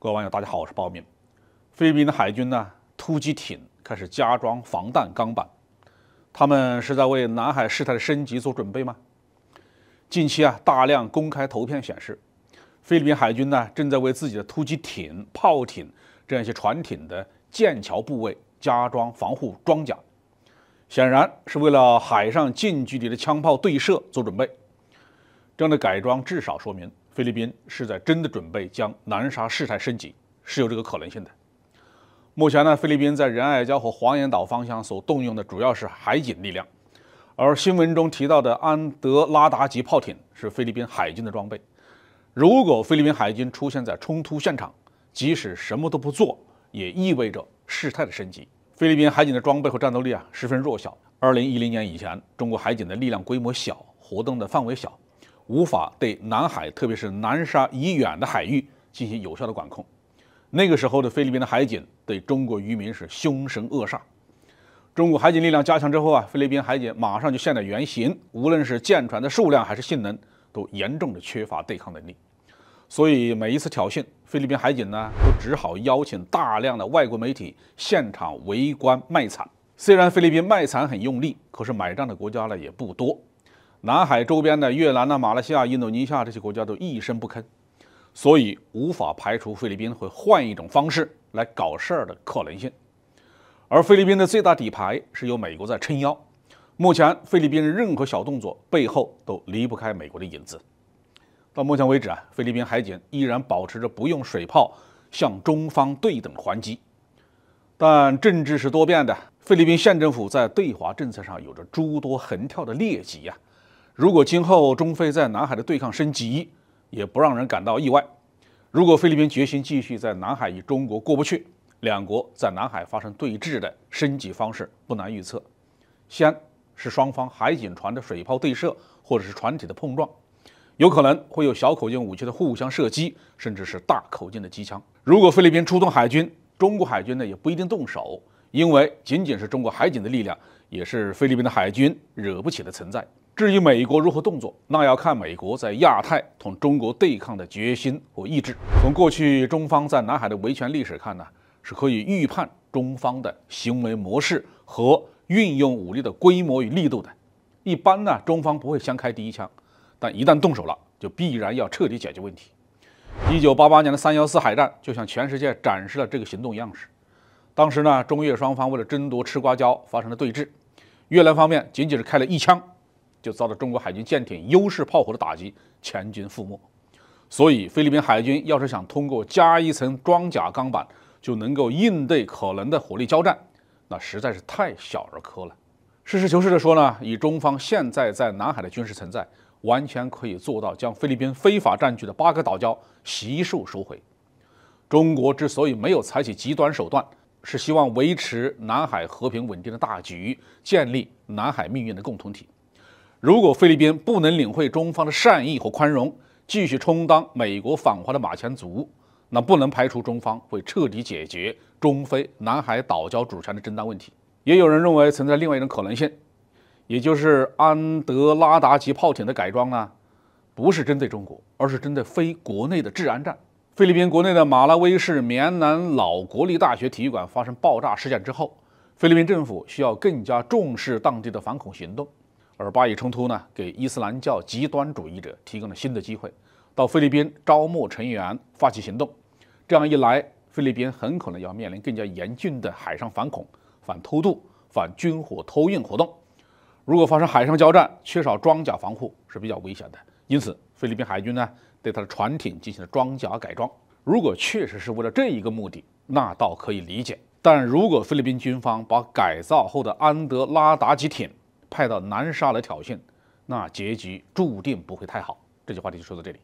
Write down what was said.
各位网友，大家好，我是鲍敏。菲律宾海军呢，突击艇开始加装防弹钢板，他们是在为南海事态的升级做准备吗？近期啊，大量公开图片显示，菲律宾海军呢，正在为自己的突击艇、炮艇这样一些船艇的舰桥部位加装防护装甲，显然是为了海上近距离的枪炮对射做准备。这样的改装至少说明。菲律宾是在真的准备将南沙事态升级，是有这个可能性的。目前呢，菲律宾在仁爱礁和黄岩岛方向所动用的主要是海警力量，而新闻中提到的安德拉达级炮艇是菲律宾海军的装备。如果菲律宾海军出现在冲突现场，即使什么都不做，也意味着事态的升级。菲律宾海警的装备和战斗力啊，十分弱小。二零一零年以前，中国海警的力量规模小，活动的范围小。无法对南海，特别是南沙以远的海域进行有效的管控。那个时候的菲律宾的海警对中国渔民是凶神恶煞。中国海警力量加强之后啊，菲律宾海警马上就现了原形，无论是舰船的数量还是性能，都严重的缺乏对抗能力。所以每一次挑衅，菲律宾海警呢都只好邀请大量的外国媒体现场围观卖惨。虽然菲律宾卖惨很用力，可是买账的国家呢也不多。南海周边的越南、呢马来西亚、印度尼西亚这些国家都一声不吭，所以无法排除菲律宾会换一种方式来搞事儿的可能性。而菲律宾的最大底牌是由美国在撑腰，目前菲律宾任何小动作背后都离不开美国的影子。到目前为止啊，菲律宾海警依然保持着不用水炮向中方对等还击，但政治是多变的，菲律宾现政府在对华政策上有着诸多横跳的劣迹呀。如果今后中菲在南海的对抗升级，也不让人感到意外。如果菲律宾决心继续在南海与中国过不去，两国在南海发生对峙的升级方式不难预测：先是双方海警船的水炮对射，或者是船体的碰撞，有可能会有小口径武器的互相射击，甚至是大口径的机枪。如果菲律宾出动海军，中国海军呢也不一定动手，因为仅仅是中国海警的力量，也是菲律宾的海军惹不起的存在。至于美国如何动作，那要看美国在亚太同中国对抗的决心和意志。从过去中方在南海的维权历史看呢，是可以预判中方的行为模式和运用武力的规模与力度的。一般呢，中方不会先开第一枪，但一旦动手了，就必然要彻底解决问题。一九八八年的三幺四海战就向全世界展示了这个行动样式。当时呢，中越双方为了争夺吃瓜礁发生了对峙，越南方面仅仅是开了一枪。就遭到中国海军舰艇优势炮火的打击，全军覆没。所以，菲律宾海军要是想通过加一层装甲钢板就能够应对可能的火力交战，那实在是太小儿科了。实事求是地说呢，以中方现在在南海的军事存在，完全可以做到将菲律宾非法占据的八个岛礁悉数收回。中国之所以没有采取极端手段，是希望维持南海和平稳定的大局，建立南海命运的共同体。如果菲律宾不能领会中方的善意和宽容，继续充当美国反华的马前卒，那不能排除中方会彻底解决中非南海岛礁主权的争端问题。也有人认为存在另外一种可能性，也就是安德拉达级炮艇的改装呢，不是针对中国，而是针对非国内的治安战。菲律宾国内的马拉威市棉兰老国立大学体育馆发生爆炸事件之后，菲律宾政府需要更加重视当地的反恐行动。而巴以冲突呢，给伊斯兰教极端主义者提供了新的机会，到菲律宾招募成员，发起行动。这样一来，菲律宾很可能要面临更加严峻的海上反恐、反偷渡、反军火偷运活动。如果发生海上交战，缺少装甲防护是比较危险的。因此，菲律宾海军呢，对它的船艇进行了装甲改装。如果确实是为了这一个目的，那倒可以理解。但如果菲律宾军方把改造后的安德拉达级艇，派到南沙来挑衅，那结局注定不会太好。这句话题就说到这里。